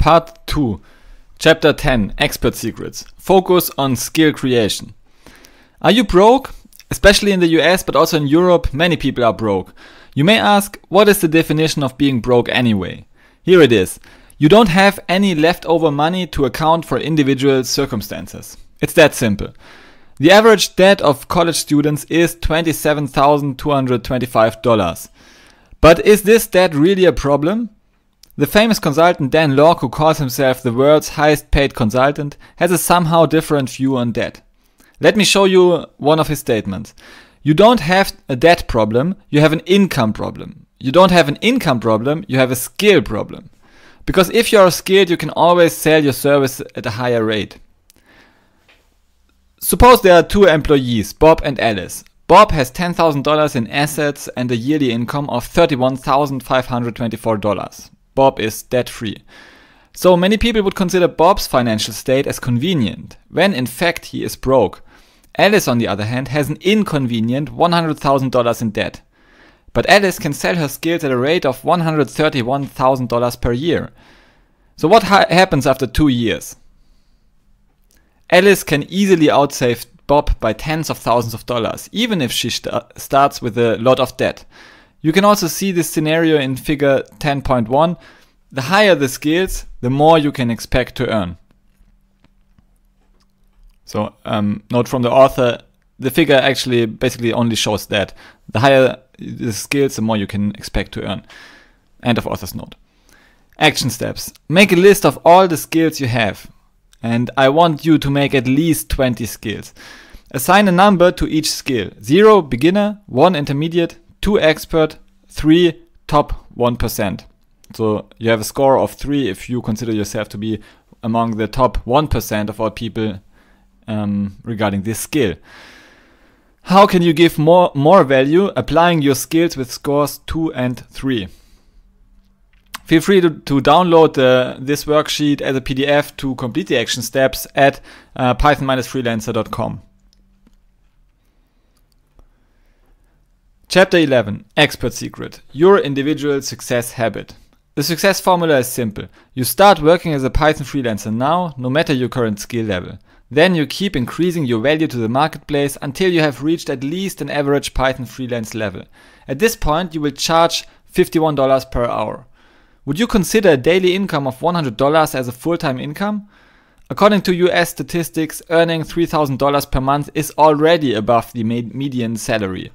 Part 2, Chapter 10 Expert Secrets Focus on Skill Creation. Are you broke? Especially in the US, but also in Europe, many people are broke. You may ask, what is the definition of being broke anyway? Here it is. You don't have any leftover money to account for individual circumstances. It's that simple. The average debt of college students is $27,225. But is this debt really a problem? The famous consultant Dan Locke, who calls himself the world's highest paid consultant, has a somehow different view on debt. Let me show you one of his statements. You don't have a debt problem, you have an income problem. You don't have an income problem, you have a skill problem. Because if you are skilled, you can always sell your service at a higher rate. Suppose there are two employees, Bob and Alice. Bob has $10,000 in assets and a yearly income of $31,524. Bob is debt-free. So many people would consider Bob's financial state as convenient, when in fact he is broke. Alice, on the other hand, has an inconvenient $100,000 in debt. But Alice can sell her skills at a rate of $131,000 per year. So what ha happens after two years? Alice can easily outsave Bob by tens of thousands of dollars, even if she st starts with a lot of debt. You can also see this scenario in figure 10.1. The higher the skills, the more you can expect to earn. So um, note from the author, the figure actually basically only shows that. The higher the skills, the more you can expect to earn. End of author's note. Action steps. Make a list of all the skills you have. And I want you to make at least 20 skills. Assign a number to each skill. 0 beginner, 1 intermediate, two expert, three top 1%. So you have a score of three if you consider yourself to be among the top 1% of all people um, regarding this skill. How can you give more, more value applying your skills with scores 2 and 3? Feel free to, to download uh, this worksheet as a PDF to complete the action steps at uh, python-freelancer.com. Chapter 11 Expert Secret Your Individual Success Habit. The success formula is simple. You start working as a Python freelancer now, no matter your current skill level. Then you keep increasing your value to the marketplace until you have reached at least an average Python freelance level. At this point, you will charge $51 per hour. Would you consider a daily income of $100 as a full time income? According to US statistics, earning $3,000 per month is already above the median salary.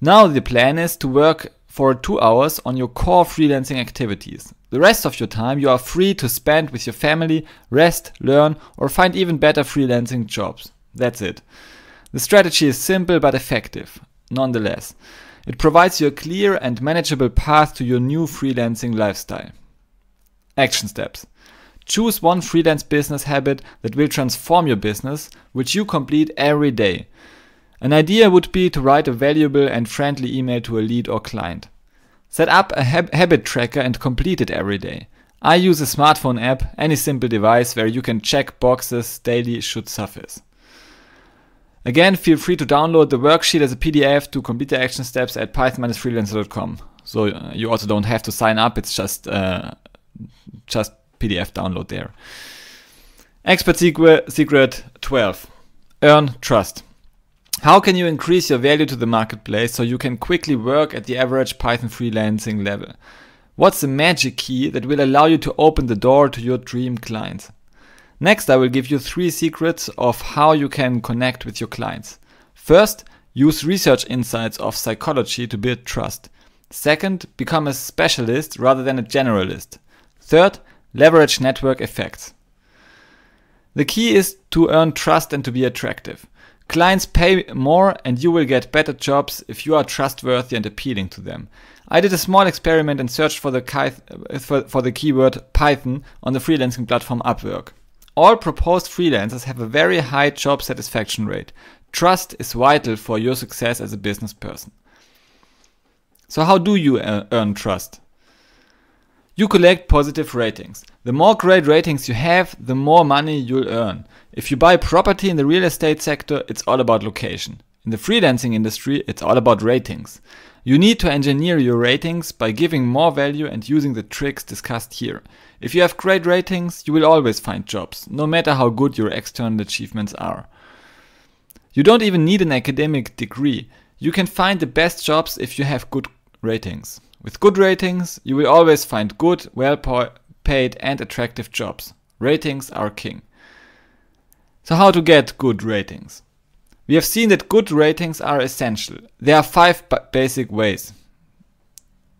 Now the plan is to work for two hours on your core freelancing activities. The rest of your time you are free to spend with your family, rest, learn, or find even better freelancing jobs. That's it. The strategy is simple but effective, nonetheless. It provides you a clear and manageable path to your new freelancing lifestyle. Action steps. Choose one freelance business habit that will transform your business, which you complete every day. An idea would be to write a valuable and friendly email to a lead or client. Set up a hab habit tracker and complete it every day. I use a smartphone app, any simple device where you can check boxes daily should suffice. Again, feel free to download the worksheet as a PDF to complete the action steps at python-freelancer.com. So uh, you also don't have to sign up, it's just uh, just PDF download there. Expert secret, secret 12. Earn trust. How can you increase your value to the marketplace so you can quickly work at the average Python freelancing level? What's the magic key that will allow you to open the door to your dream clients? Next, I will give you three secrets of how you can connect with your clients. First, use research insights of psychology to build trust. Second, become a specialist rather than a generalist. Third, leverage network effects. The key is to earn trust and to be attractive. Clients pay more and you will get better jobs if you are trustworthy and appealing to them. I did a small experiment and searched for the, for the keyword Python on the freelancing platform Upwork. All proposed freelancers have a very high job satisfaction rate. Trust is vital for your success as a business person. So how do you uh, earn trust? You collect positive ratings. The more great ratings you have, the more money you'll earn. If you buy property in the real estate sector, it's all about location. In the freelancing industry, it's all about ratings. You need to engineer your ratings by giving more value and using the tricks discussed here. If you have great ratings, you will always find jobs, no matter how good your external achievements are. You don't even need an academic degree. You can find the best jobs if you have good ratings. With good ratings, you will always find good, well paid and attractive jobs. Ratings are king. So how to get good ratings? We have seen that good ratings are essential. There are five basic ways.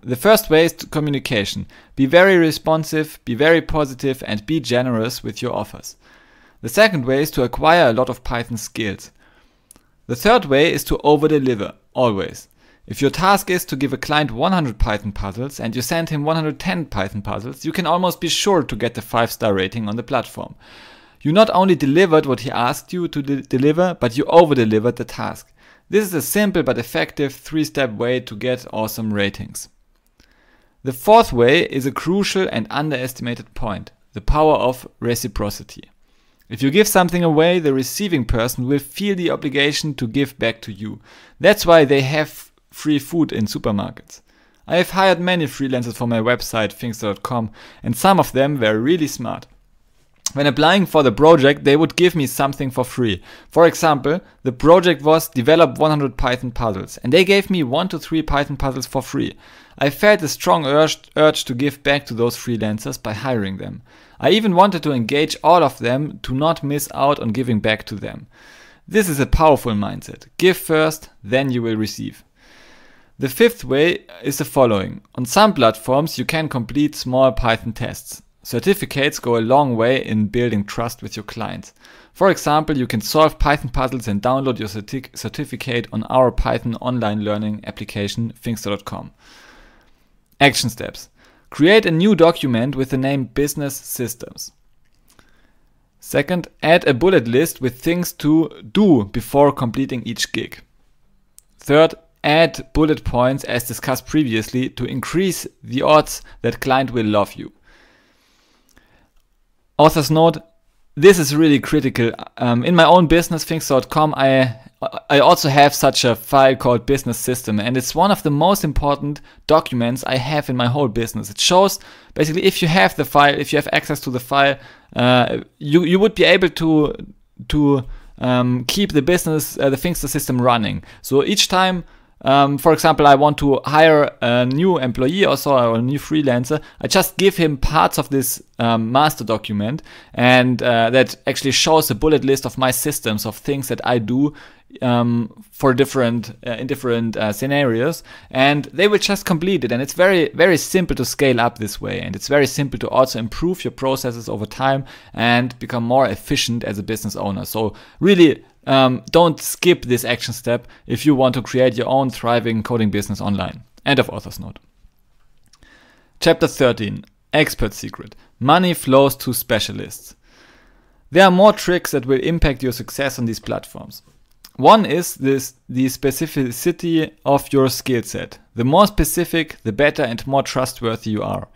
The first way is to communication. Be very responsive, be very positive and be generous with your offers. The second way is to acquire a lot of Python skills. The third way is to over-deliver, always. If your task is to give a client 100 Python puzzles and you send him 110 Python puzzles, you can almost be sure to get the 5 star rating on the platform. You not only delivered what he asked you to de deliver, but you over delivered the task. This is a simple but effective 3 step way to get awesome ratings. The fourth way is a crucial and underestimated point the power of reciprocity. If you give something away, the receiving person will feel the obligation to give back to you. That's why they have free food in supermarkets. I have hired many freelancers for my website things.com and some of them were really smart. When applying for the project, they would give me something for free. For example, the project was develop 100 Python puzzles and they gave me 1 to 3 Python puzzles for free. I felt a strong urge, urge to give back to those freelancers by hiring them. I even wanted to engage all of them to not miss out on giving back to them. This is a powerful mindset. Give first, then you will receive. The fifth way is the following. On some platforms, you can complete small Python tests. Certificates go a long way in building trust with your clients. For example, you can solve Python puzzles and download your certi certificate on our Python online learning application, Thinkster.com. Action steps. Create a new document with the name Business Systems. Second, add a bullet list with things to do before completing each gig. Third, Add bullet points as discussed previously to increase the odds that client will love you. Author's note, this is really critical. Um, in my own business, things.com, I, I also have such a file called business system and it's one of the most important documents I have in my whole business. It shows basically if you have the file, if you have access to the file, uh, you, you would be able to, to um, keep the business, uh, the things, the system running. So each time um, for example, I want to hire a new employee or so, or a new freelancer. I just give him parts of this um, master document, and uh, that actually shows a bullet list of my systems of things that I do um, for different uh, in different uh, scenarios, and they will just complete it. And it's very very simple to scale up this way, and it's very simple to also improve your processes over time and become more efficient as a business owner. So really um, don't skip this action step if you want to create your own thriving coding business online. End of author's note. Chapter 13 Expert Secret Money flows to specialists. There are more tricks that will impact your success on these platforms. One is this the specificity of your skill set. The more specific, the better and more trustworthy you are.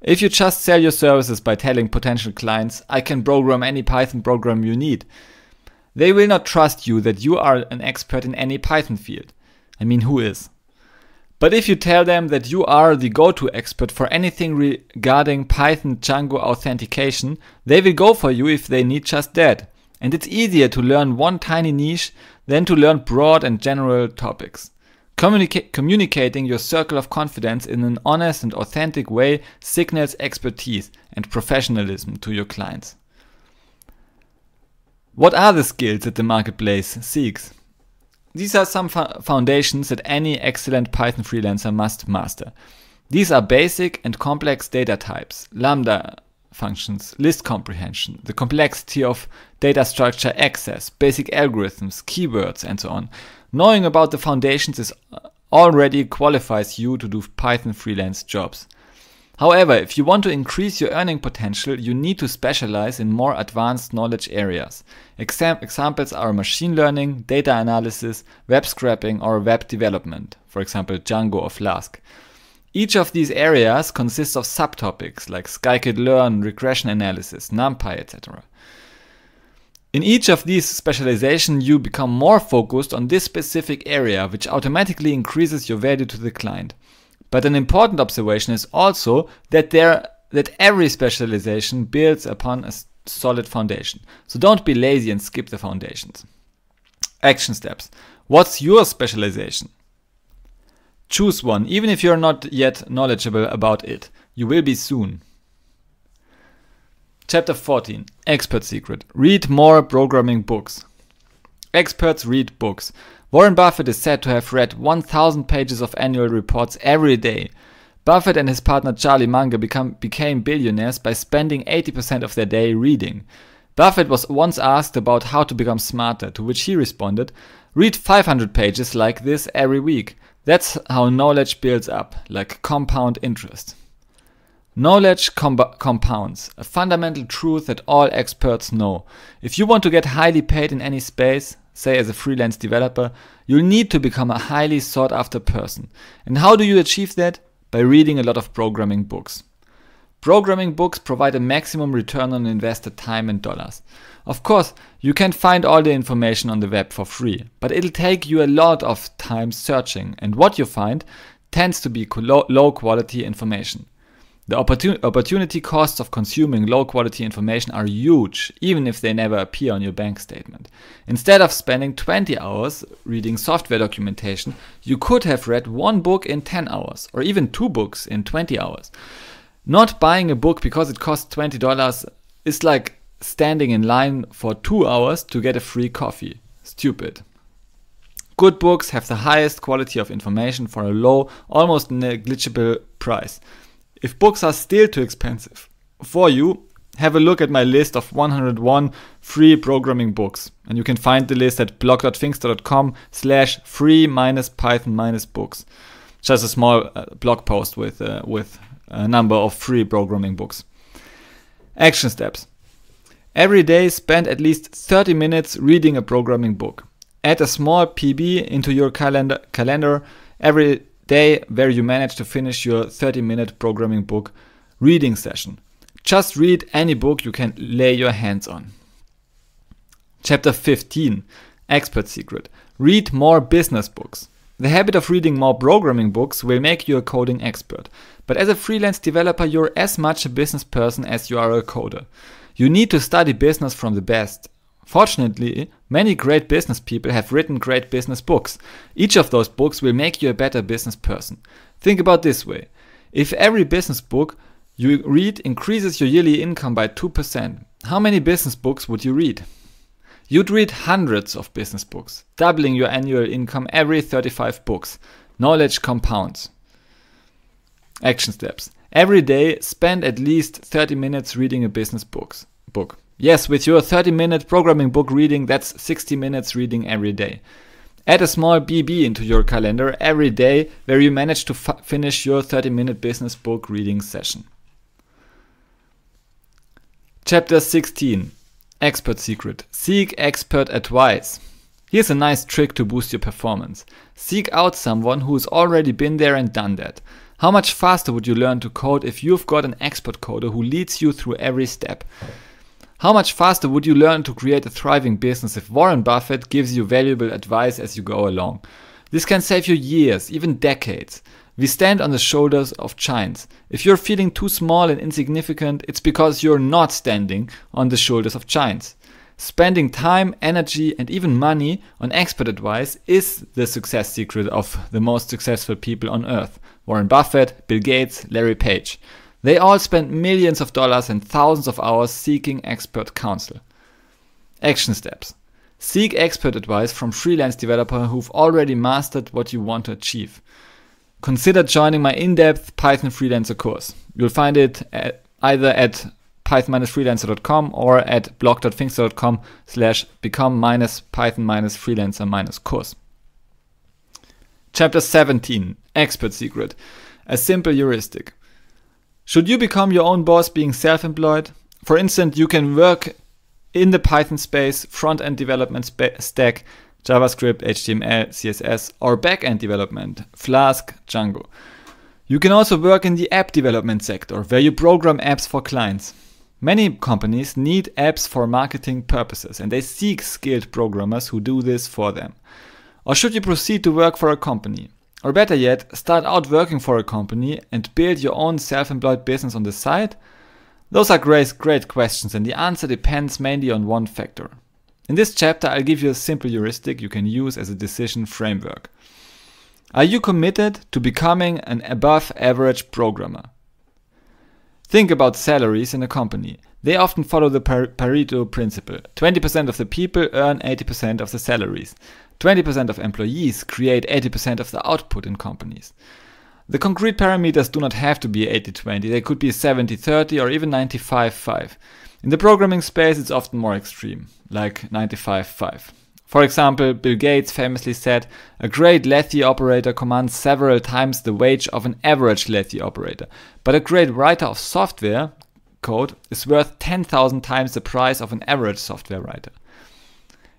If you just sell your services by telling potential clients, I can program any Python program you need, they will not trust you that you are an expert in any Python field. I mean, who is? But if you tell them that you are the go-to expert for anything regarding Python Django authentication, they will go for you if they need just that. And it's easier to learn one tiny niche than to learn broad and general topics. Communica communicating your circle of confidence in an honest and authentic way signals expertise and professionalism to your clients. What are the skills that the marketplace seeks? These are some foundations that any excellent Python freelancer must master. These are basic and complex data types, lambda functions, list comprehension, the complexity of data structure access, basic algorithms, keywords, and so on. Knowing about the foundations is uh, already qualifies you to do Python freelance jobs. However, if you want to increase your earning potential, you need to specialize in more advanced knowledge areas. Exam examples are machine learning, data analysis, web scraping, or web development, for example, Django or Flask. Each of these areas consists of subtopics like scikit-learn, regression analysis, NumPy, etc. In each of these specializations, you become more focused on this specific area, which automatically increases your value to the client. But an important observation is also that there that every specialization builds upon a solid foundation. So don't be lazy and skip the foundations. Action steps. What's your specialization? Choose one, even if you're not yet knowledgeable about it. You will be soon. Chapter 14 Expert Secret Read more programming books. Experts read books. Warren Buffett is said to have read 1,000 pages of annual reports every day. Buffett and his partner Charlie Munger become, became billionaires by spending 80% of their day reading. Buffett was once asked about how to become smarter, to which he responded, Read 500 pages like this every week. That's how knowledge builds up, like compound interest. Knowledge compounds, a fundamental truth that all experts know. If you want to get highly paid in any space, say as a freelance developer, you'll need to become a highly sought after person. And how do you achieve that? By reading a lot of programming books. Programming books provide a maximum return on invested time and dollars. Of course, you can find all the information on the web for free, but it'll take you a lot of time searching, and what you find tends to be low quality information. The opportun opportunity costs of consuming low quality information are huge, even if they never appear on your bank statement. Instead of spending 20 hours reading software documentation, you could have read one book in 10 hours, or even two books in 20 hours. Not buying a book because it costs $20 is like standing in line for two hours to get a free coffee. Stupid. Good books have the highest quality of information for a low, almost negligible price. If books are still too expensive for you, have a look at my list of 101 free programming books. And you can find the list at blogfinkstercom slash free minus python minus books. Just a small uh, blog post with, uh, with a number of free programming books. Action steps. Every day spend at least 30 minutes reading a programming book. Add a small PB into your calendar, calendar every day where you manage to finish your 30 minute programming book reading session. Just read any book you can lay your hands on. Chapter 15 Expert Secret Read more business books. The habit of reading more programming books will make you a coding expert. But as a freelance developer, you're as much a business person as you are a coder. You need to study business from the best. Fortunately, many great business people have written great business books. Each of those books will make you a better business person. Think about this way. If every business book you read increases your yearly income by 2%, how many business books would you read? You'd read hundreds of business books, doubling your annual income every 35 books. Knowledge compounds. Action steps. Every day, spend at least 30 minutes reading a business books, book. Yes, with your 30 minute programming book reading, that's 60 minutes reading every day. Add a small BB into your calendar every day where you manage to finish your 30 minute business book reading session. Chapter 16 Expert Secret Seek expert advice. Here's a nice trick to boost your performance. Seek out someone who's already been there and done that. How much faster would you learn to code if you've got an expert coder who leads you through every step? How much faster would you learn to create a thriving business if Warren Buffett gives you valuable advice as you go along? This can save you years, even decades. We stand on the shoulders of giants. If you're feeling too small and insignificant, it's because you're not standing on the shoulders of giants. Spending time, energy, and even money on expert advice is the success secret of the most successful people on earth Warren Buffett, Bill Gates, Larry Page. They all spend millions of dollars and thousands of hours seeking expert counsel. Action steps. Seek expert advice from freelance developers who've already mastered what you want to achieve. Consider joining my in-depth Python freelancer course. You'll find it at, either at python-freelancer.com or at blog.thinkster.com slash become-python-freelancer-course. Chapter 17, Expert Secret, a simple heuristic. Should you become your own boss being self-employed? For instance, you can work in the Python space, front-end development stack, JavaScript, HTML, CSS, or back-end development, Flask, Django. You can also work in the app development sector, where you program apps for clients. Many companies need apps for marketing purposes, and they seek skilled programmers who do this for them. Or should you proceed to work for a company? Or better yet, start out working for a company and build your own self-employed business on the side? Those are great, great questions and the answer depends mainly on one factor. In this chapter, I'll give you a simple heuristic you can use as a decision framework. Are you committed to becoming an above average programmer? Think about salaries in a company. They often follow the Pareto principle. 20% of the people earn 80% of the salaries. 20% of employees create 80% of the output in companies. The concrete parameters do not have to be 80-20, they could be 70-30 or even 95-5. In the programming space it's often more extreme, like 95-5. For example, Bill Gates famously said, a great Lethe operator commands several times the wage of an average Lethe operator, but a great writer of software code is worth 10,000 times the price of an average software writer.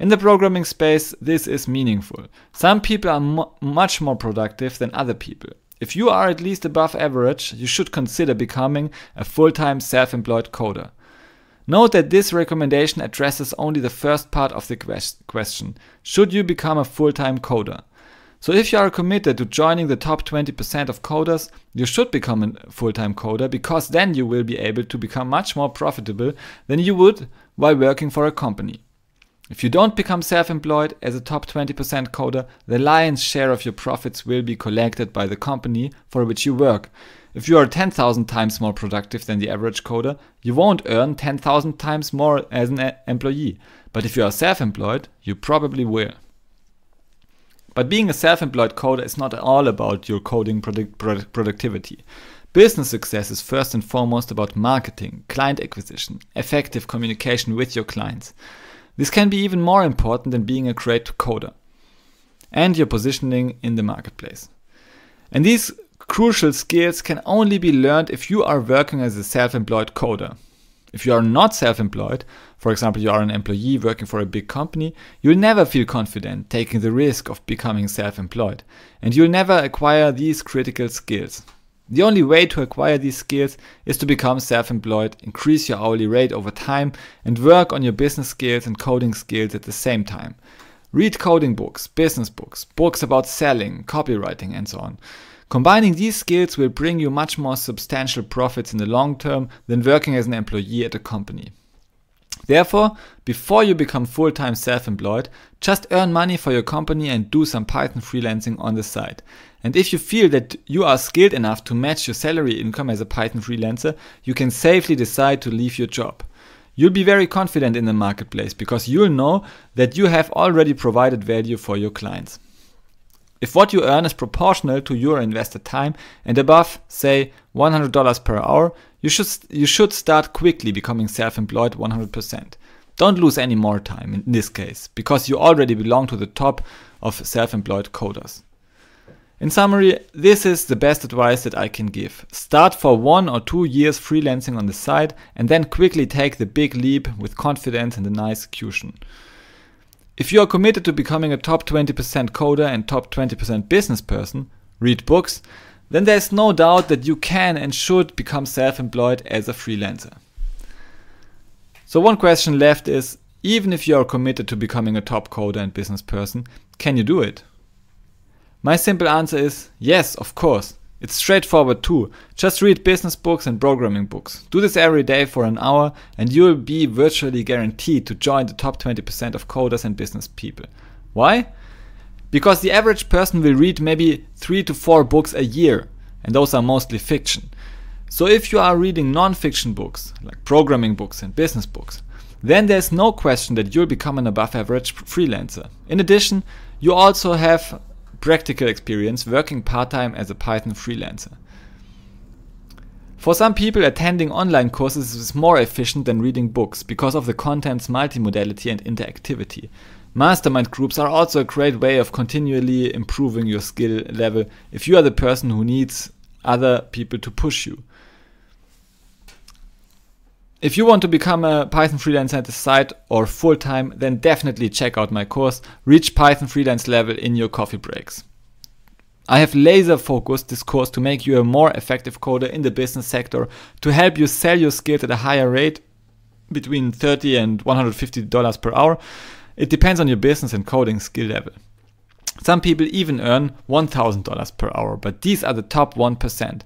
In the programming space, this is meaningful. Some people are mo much more productive than other people. If you are at least above average, you should consider becoming a full-time self-employed coder. Note that this recommendation addresses only the first part of the quest question. Should you become a full-time coder? So if you are committed to joining the top 20% of coders, you should become a full-time coder because then you will be able to become much more profitable than you would while working for a company. If you don't become self-employed as a top 20% coder, the lion's share of your profits will be collected by the company for which you work. If you are 10,000 times more productive than the average coder, you won't earn 10,000 times more as an employee. But if you are self-employed, you probably will. But being a self-employed coder is not all about your coding product productivity. Business success is first and foremost about marketing, client acquisition, effective communication with your clients. This can be even more important than being a great coder and your positioning in the marketplace. And these Crucial skills can only be learned if you are working as a self-employed coder. If you are not self-employed, for example, you are an employee working for a big company, you'll never feel confident taking the risk of becoming self-employed, and you'll never acquire these critical skills. The only way to acquire these skills is to become self-employed, increase your hourly rate over time, and work on your business skills and coding skills at the same time. Read coding books, business books, books about selling, copywriting, and so on. Combining these skills will bring you much more substantial profits in the long term than working as an employee at a company. Therefore, before you become full time self employed, just earn money for your company and do some Python freelancing on the side. And if you feel that you are skilled enough to match your salary income as a Python freelancer, you can safely decide to leave your job. You'll be very confident in the marketplace because you'll know that you have already provided value for your clients. If what you earn is proportional to your invested time and above, say $100 per hour, you should, you should start quickly becoming self-employed 100%. Don't lose any more time in this case, because you already belong to the top of self-employed coders. In summary, this is the best advice that I can give. Start for one or two years freelancing on the side and then quickly take the big leap with confidence and a nice execution. If you are committed to becoming a top 20% coder and top 20% business person, read books, then there's no doubt that you can and should become self employed as a freelancer. So, one question left is even if you are committed to becoming a top coder and business person, can you do it? My simple answer is yes, of course. It's straightforward too, just read business books and programming books. Do this every day for an hour and you'll be virtually guaranteed to join the top 20% of coders and business people. Why? Because the average person will read maybe 3 to 4 books a year and those are mostly fiction. So if you are reading non-fiction books, like programming books and business books, then there's no question that you'll become an above average freelancer. In addition, you also have practical experience working part-time as a Python freelancer. For some people, attending online courses is more efficient than reading books because of the content's multimodality and interactivity. Mastermind groups are also a great way of continually improving your skill level if you are the person who needs other people to push you. If you want to become a Python freelancer at the site or full-time, then definitely check out my course, Reach Python Freelance Level in your coffee breaks. I have laser focused this course to make you a more effective coder in the business sector, to help you sell your skills at a higher rate between 30 and 150 dollars per hour. It depends on your business and coding skill level. Some people even earn $1,000 per hour, but these are the top 1%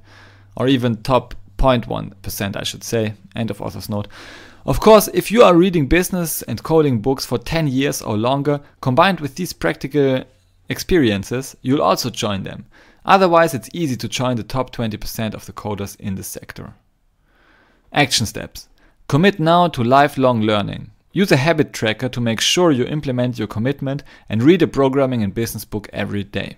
or even top 0.1%, I should say. End of author's note. Of course, if you are reading business and coding books for 10 years or longer, combined with these practical experiences, you'll also join them. Otherwise, it's easy to join the top 20% of the coders in the sector. Action steps. Commit now to lifelong learning. Use a habit tracker to make sure you implement your commitment and read a programming and business book every day.